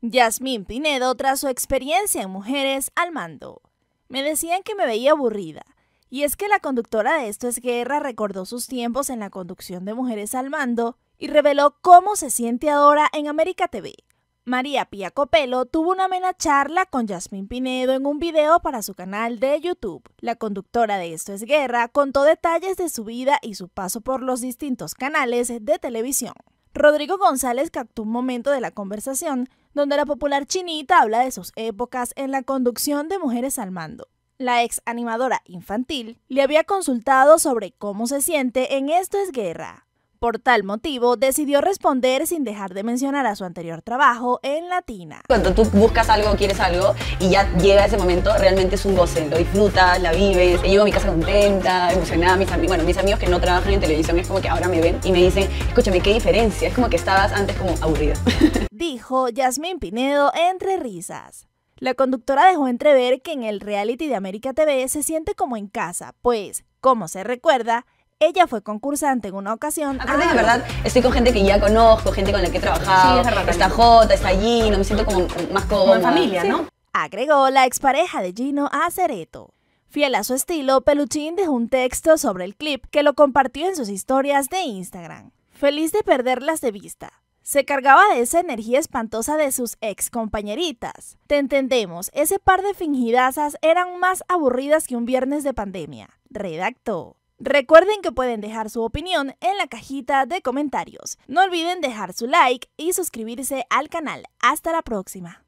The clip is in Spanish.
Yasmín Pinedo, tras su experiencia en Mujeres al Mando. Me decían que me veía aburrida, y es que la conductora de Esto es Guerra recordó sus tiempos en la conducción de Mujeres al Mando y reveló cómo se siente ahora en América TV. María Pia Copelo tuvo una amena charla con Yasmín Pinedo en un video para su canal de YouTube. La conductora de Esto es Guerra contó detalles de su vida y su paso por los distintos canales de televisión. Rodrigo González captó un momento de la conversación donde la popular chinita habla de sus épocas en la conducción de mujeres al mando. La ex animadora infantil le había consultado sobre cómo se siente en Esto es Guerra, por tal motivo, decidió responder sin dejar de mencionar a su anterior trabajo en Latina. Cuando tú buscas algo, quieres algo y ya llega ese momento, realmente es un goce, lo disfrutas, la vives. Llego a mi casa contenta, emocionada, mis amigos, bueno, mis amigos que no trabajan en televisión es como que ahora me ven y me dicen, escúchame, qué diferencia, es como que estabas antes como aburrida. Dijo Yasmín Pinedo entre risas. La conductora dejó entrever que en el reality de América TV se siente como en casa, pues, como se recuerda, ella fue concursante en una ocasión. Aparte de ah. verdad, estoy con gente que ya conozco, gente con la que he trabajado. está Jota, está Gino, me siento como más Como en familia, ¿no? Agregó la expareja de Gino a Cereto. Fiel a su estilo, Peluchín dejó un texto sobre el clip que lo compartió en sus historias de Instagram. Feliz de perderlas de vista. Se cargaba de esa energía espantosa de sus ex compañeritas. Te entendemos, ese par de fingidasas eran más aburridas que un viernes de pandemia. Redactó. Recuerden que pueden dejar su opinión en la cajita de comentarios. No olviden dejar su like y suscribirse al canal. Hasta la próxima.